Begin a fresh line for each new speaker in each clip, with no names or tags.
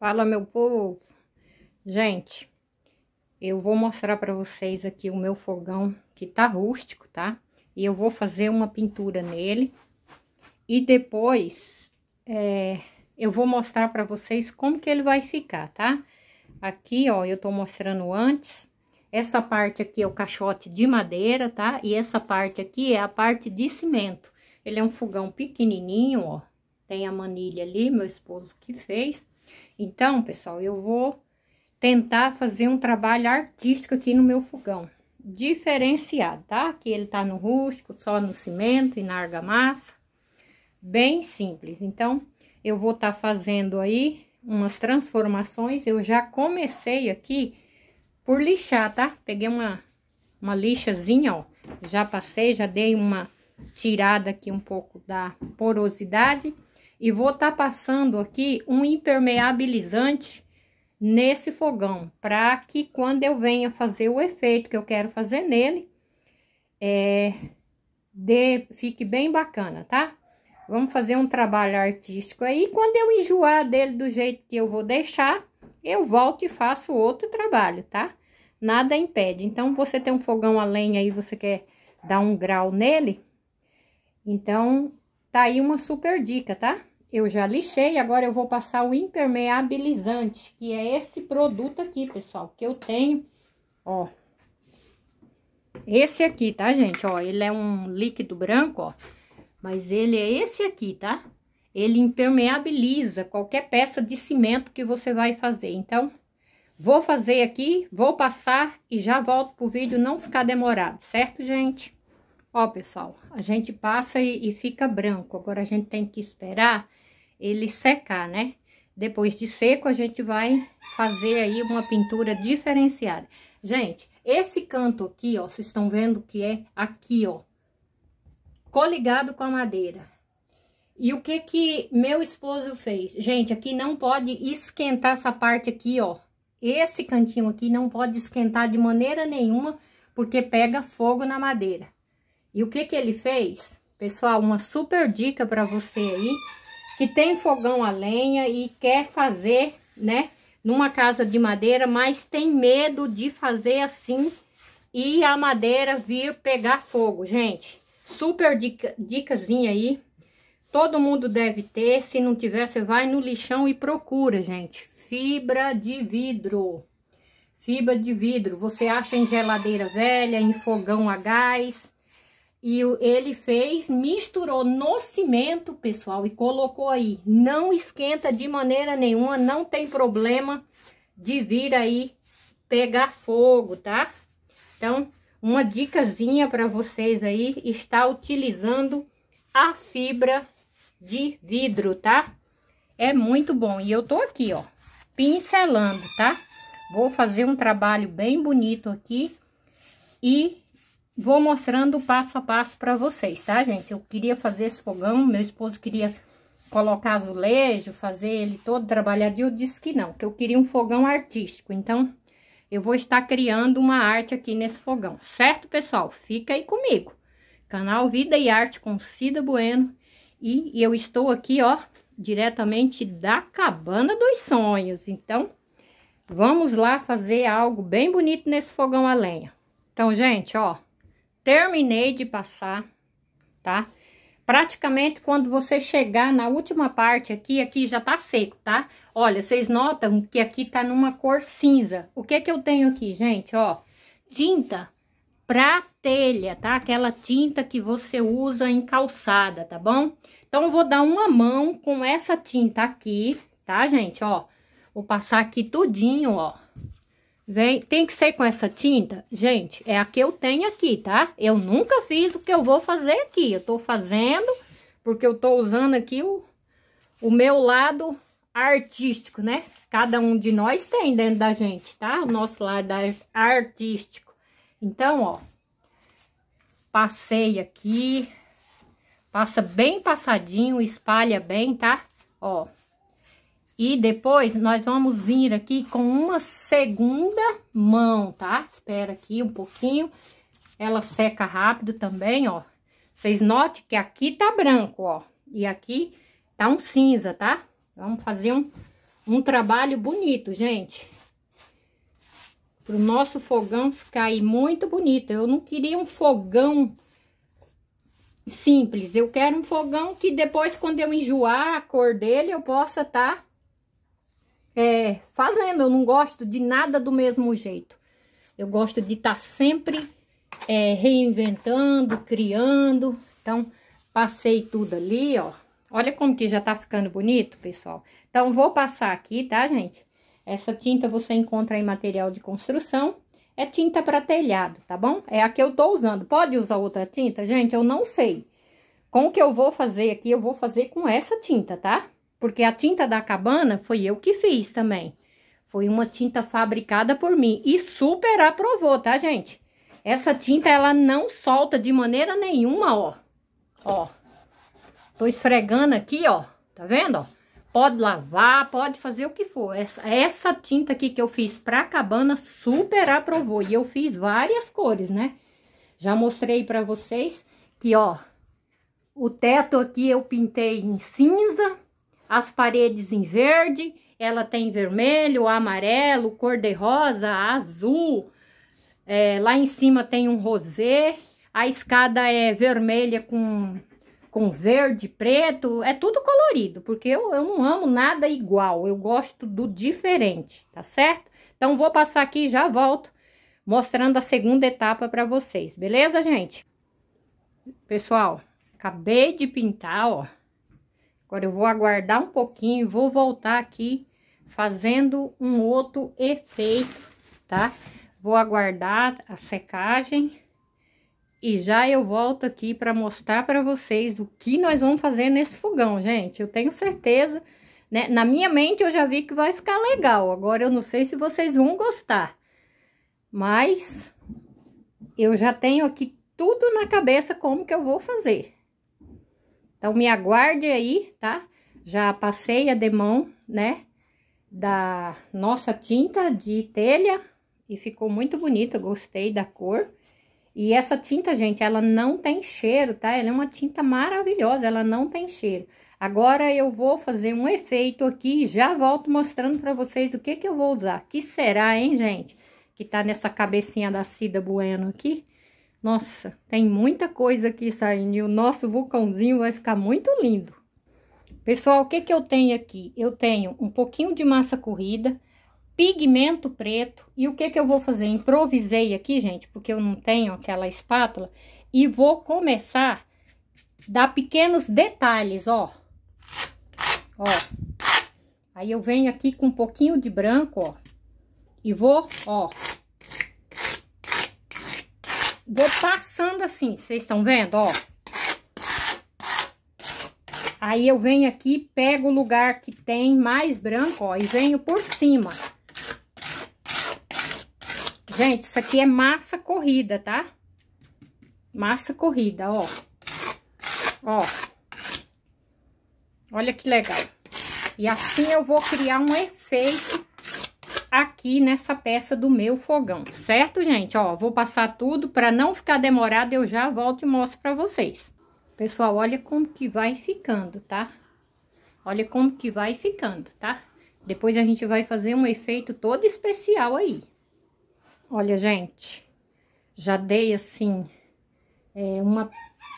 Fala, meu povo! Gente, eu vou mostrar para vocês aqui o meu fogão, que tá rústico, tá? E eu vou fazer uma pintura nele. E depois, é, eu vou mostrar para vocês como que ele vai ficar, tá? Aqui, ó, eu tô mostrando antes. Essa parte aqui é o caixote de madeira, tá? E essa parte aqui é a parte de cimento. Ele é um fogão pequenininho, ó. Tem a manilha ali, meu esposo que fez. Então, pessoal, eu vou tentar fazer um trabalho artístico aqui no meu fogão, diferenciado, tá? Que ele tá no rústico, só no cimento e na argamassa, bem simples. Então, eu vou estar tá fazendo aí umas transformações, eu já comecei aqui por lixar, tá? Peguei uma, uma lixazinha, ó, já passei, já dei uma tirada aqui um pouco da porosidade e vou estar tá passando aqui um impermeabilizante nesse fogão, para que quando eu venha fazer o efeito que eu quero fazer nele, é, fique bem bacana, tá? Vamos fazer um trabalho artístico aí. Quando eu enjoar dele do jeito que eu vou deixar, eu volto e faço outro trabalho, tá? Nada impede. Então, você tem um fogão a lenha aí, você quer dar um grau nele? Então, tá aí uma super dica, tá? Eu já lixei, agora eu vou passar o impermeabilizante, que é esse produto aqui, pessoal, que eu tenho, ó. Esse aqui, tá, gente? Ó, ele é um líquido branco, ó, mas ele é esse aqui, tá? Ele impermeabiliza qualquer peça de cimento que você vai fazer, então... Vou fazer aqui, vou passar e já volto pro vídeo não ficar demorado, certo, gente? Ó, pessoal, a gente passa e, e, fica branco. Agora, a gente tem que esperar ele secar, né? Depois de seco, a gente vai fazer aí uma pintura diferenciada. Gente, esse canto aqui, ó, vocês estão vendo que é aqui, ó, coligado com a madeira. E o que que meu esposo fez? Gente, aqui não pode esquentar essa parte aqui, ó. Esse cantinho aqui não pode esquentar de maneira nenhuma, porque pega fogo na madeira. E o que que ele fez? Pessoal, uma super dica para você aí que tem fogão a lenha e quer fazer, né, numa casa de madeira, mas tem medo de fazer assim e a madeira vir pegar fogo, gente. Super dica, dicasinha aí. Todo mundo deve ter, se não tiver, você vai no lixão e procura, gente. Fibra de vidro. Fibra de vidro, você acha em geladeira velha, em fogão a gás, e ele fez, misturou no cimento, pessoal, e colocou aí. Não esquenta de maneira nenhuma, não tem problema de vir aí pegar fogo, tá? Então, uma dicasinha para vocês aí, está utilizando a fibra de vidro, tá? É muito bom. E eu tô aqui, ó, pincelando, tá? Vou fazer um trabalho bem bonito aqui e vou mostrando passo a passo para vocês, tá, gente? Eu queria fazer esse fogão, meu esposo queria colocar azulejo, fazer ele todo trabalhadinho, eu disse que não, que eu queria um fogão artístico, então eu vou estar criando uma arte aqui nesse fogão, certo, pessoal? Fica aí comigo, canal Vida e Arte com Cida Bueno, e, e eu estou aqui, ó, diretamente da Cabana dos Sonhos, então vamos lá fazer algo bem bonito nesse fogão a lenha. Então, gente, ó, terminei de passar, tá? Praticamente quando você chegar na última parte aqui, aqui já tá seco, tá? Olha, vocês notam que aqui tá numa cor cinza. O que que eu tenho aqui, gente, ó? Tinta pra telha, tá? Aquela tinta que você usa em calçada, tá bom? Então, eu vou dar uma mão com essa tinta aqui, tá, gente? Ó, vou passar aqui tudinho, ó. Vem, tem que ser com essa tinta? Gente, é a que eu tenho aqui, tá? Eu nunca fiz o que eu vou fazer aqui. Eu tô fazendo porque eu tô usando aqui o, o meu lado artístico, né? Cada um de nós tem dentro da gente, tá? O nosso lado é artístico. Então, ó, passei aqui, passa bem passadinho, espalha bem, tá? Ó, e depois, nós vamos vir aqui com uma segunda mão, tá? Espera aqui um pouquinho. Ela seca rápido também, ó. Vocês notem que aqui tá branco, ó. E aqui tá um cinza, tá? Vamos fazer um, um trabalho bonito, gente. Pro nosso fogão ficar aí muito bonito. Eu não queria um fogão simples. Eu quero um fogão que depois, quando eu enjoar a cor dele, eu possa tá é, fazendo. Eu não gosto de nada do mesmo jeito. Eu gosto de estar tá sempre é, reinventando, criando. Então, passei tudo ali, ó. Olha como que já tá ficando bonito, pessoal. Então, vou passar aqui, tá, gente? Essa tinta você encontra em material de construção. É tinta para telhado, tá bom? É a que eu tô usando. Pode usar outra tinta, gente? Eu não sei. Com o que eu vou fazer aqui, eu vou fazer com essa tinta, tá? Porque a tinta da cabana foi eu que fiz também. Foi uma tinta fabricada por mim e super aprovou, tá, gente? Essa tinta, ela não solta de maneira nenhuma, ó. Ó. Tô esfregando aqui, ó. Tá vendo, ó? Pode lavar, pode fazer o que for. Essa, essa tinta aqui que eu fiz pra cabana super aprovou. E eu fiz várias cores, né? Já mostrei pra vocês que, ó, o teto aqui eu pintei em cinza, as paredes em verde, ela tem vermelho, amarelo, cor de rosa, azul. É, lá em cima tem um rosê, a escada é vermelha com, com verde, preto, é tudo colorido, porque eu, eu não amo nada igual, eu gosto do diferente, tá certo? Então, vou passar aqui e já volto mostrando a segunda etapa para vocês, beleza, gente? Pessoal, acabei de pintar, ó Agora, eu vou aguardar um pouquinho, vou voltar aqui fazendo um outro efeito, tá? Vou aguardar a secagem e já eu volto aqui para mostrar para vocês o que nós vamos fazer nesse fogão, gente. Eu tenho certeza, né? Na minha mente eu já vi que vai ficar legal. Agora eu não sei se vocês vão gostar. Mas eu já tenho aqui tudo na cabeça como que eu vou fazer. Então, me aguarde aí, tá? Já passei a demão, né? Da nossa tinta de telha e ficou muito bonito. gostei da cor. E essa tinta, gente, ela não tem cheiro, tá? Ela é uma tinta maravilhosa, ela não tem cheiro. Agora eu vou fazer um efeito aqui e já volto mostrando pra vocês o que que eu vou usar. Que será, hein, gente? Que tá nessa cabecinha da Cida Bueno aqui. Nossa, tem muita coisa aqui saindo e o nosso vulcãozinho vai ficar muito lindo. Pessoal, o que que eu tenho aqui? Eu tenho um pouquinho de massa corrida, pigmento preto e o que que eu vou fazer? Improvisei aqui, gente, porque eu não tenho aquela espátula e vou começar dar pequenos detalhes, ó. Ó. Aí eu venho aqui com um pouquinho de branco, ó. E vou, ó, Vou passando assim, vocês estão vendo, ó. Aí eu venho aqui, pego o lugar que tem mais branco, ó, e venho por cima. Gente, isso aqui é massa corrida, tá? Massa corrida, ó. Ó. Olha que legal. E assim eu vou criar um efeito aqui nessa peça do meu fogão, certo, gente? Ó, vou passar tudo para não ficar demorado, eu já volto e mostro para vocês. Pessoal, olha como que vai ficando, tá? Olha como que vai ficando, tá? Depois a gente vai fazer um efeito todo especial aí. Olha, gente, já dei assim é, uma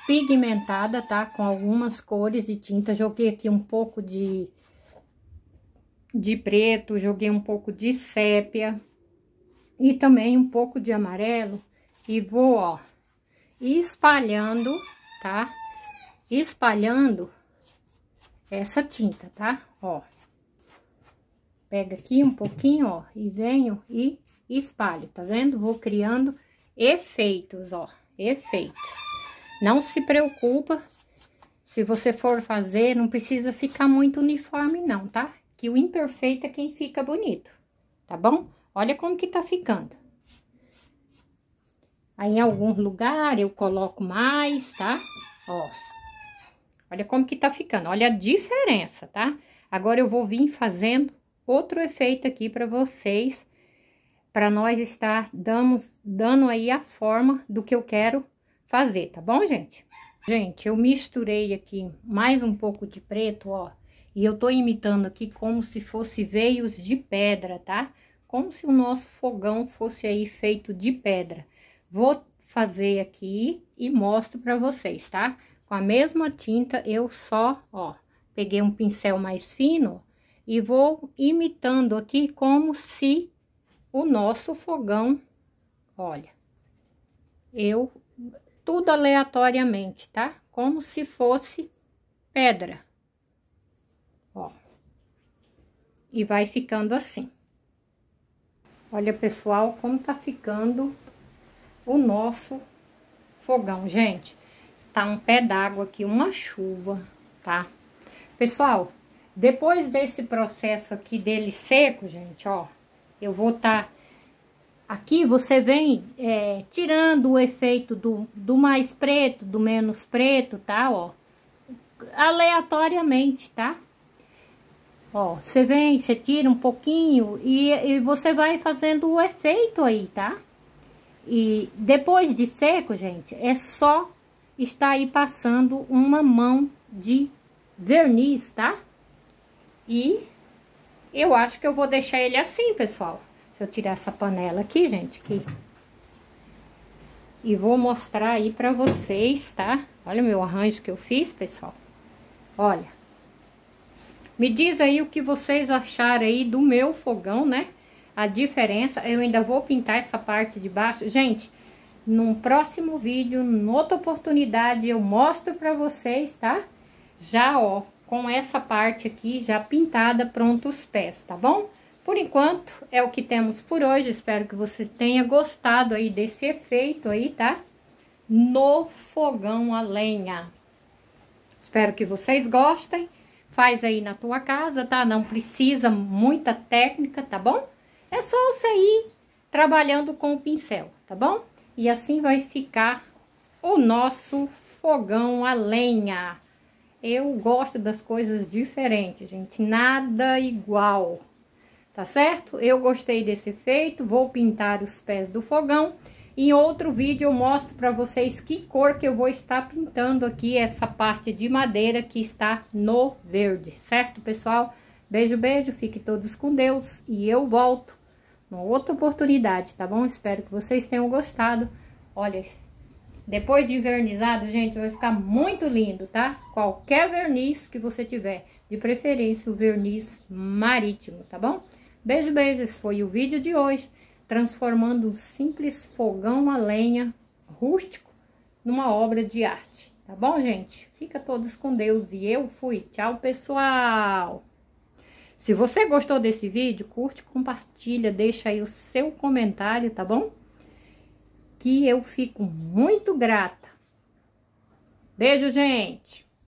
pigmentada, tá? Com algumas cores de tinta, joguei aqui um pouco de de preto, joguei um pouco de sépia e também um pouco de amarelo e vou, ó, espalhando, tá? Espalhando essa tinta, tá? Ó. Pega aqui um pouquinho, ó, e venho e espalho, tá vendo? Vou criando efeitos, ó, efeitos. Não se preocupa, se você for fazer, não precisa ficar muito uniforme não, tá? que o imperfeito é quem fica bonito, tá bom? Olha como que tá ficando. Aí, em algum lugar, eu coloco mais, tá? Ó, olha como que tá ficando, olha a diferença, tá? Agora, eu vou vir fazendo outro efeito aqui para vocês, para nós estar dando, dando aí a forma do que eu quero fazer, tá bom, gente? Gente, eu misturei aqui mais um pouco de preto, ó, e eu tô imitando aqui como se fosse veios de pedra, tá? Como se o nosso fogão fosse aí feito de pedra. Vou fazer aqui e mostro pra vocês, tá? Com a mesma tinta, eu só, ó, peguei um pincel mais fino e vou imitando aqui como se o nosso fogão, olha, eu, tudo aleatoriamente, tá? Como se fosse pedra ó. E vai ficando assim. Olha, pessoal, como tá ficando o nosso fogão, gente. Tá um pé d'água aqui, uma chuva, tá? Pessoal, depois desse processo aqui dele seco, gente, ó, eu vou tá... Aqui você vem é, tirando o efeito do, do mais preto, do menos preto, tá, ó, aleatoriamente, tá? Ó, você vem, você tira um pouquinho e, e você vai fazendo o efeito aí, tá? E depois de seco, gente, é só estar aí passando uma mão de verniz, tá? E eu acho que eu vou deixar ele assim, pessoal. Deixa eu tirar essa panela aqui, gente, que... E vou mostrar aí pra vocês, tá? Olha o meu arranjo que eu fiz, pessoal. Olha. Me diz aí o que vocês acharam aí do meu fogão, né? A diferença, eu ainda vou pintar essa parte de baixo. Gente, num próximo vídeo, noutra oportunidade, eu mostro pra vocês, tá? Já, ó, com essa parte aqui já pintada, pronto os pés, tá bom? Por enquanto, é o que temos por hoje. Espero que você tenha gostado aí desse efeito aí, tá? No fogão a lenha. Espero que vocês gostem. Faz aí na tua casa, tá? Não precisa muita técnica, tá bom? É só você ir trabalhando com o pincel, tá bom? E assim vai ficar o nosso fogão a lenha. Eu gosto das coisas diferentes, gente. Nada igual, tá certo? Eu gostei desse efeito. Vou pintar os pés do fogão. Em outro vídeo eu mostro para vocês que cor que eu vou estar pintando aqui essa parte de madeira que está no verde, certo, pessoal? Beijo, beijo, fiquem todos com Deus e eu volto numa outra oportunidade, tá bom? Espero que vocês tenham gostado. Olha, depois de invernizado, gente, vai ficar muito lindo, tá? Qualquer verniz que você tiver, de preferência o verniz marítimo, tá bom? Beijo, beijo, esse foi o vídeo de hoje transformando um simples fogão a lenha rústico numa obra de arte. Tá bom, gente? Fica todos com Deus e eu fui. Tchau, pessoal! Se você gostou desse vídeo, curte, compartilha, deixa aí o seu comentário, tá bom? Que eu fico muito grata. Beijo, gente!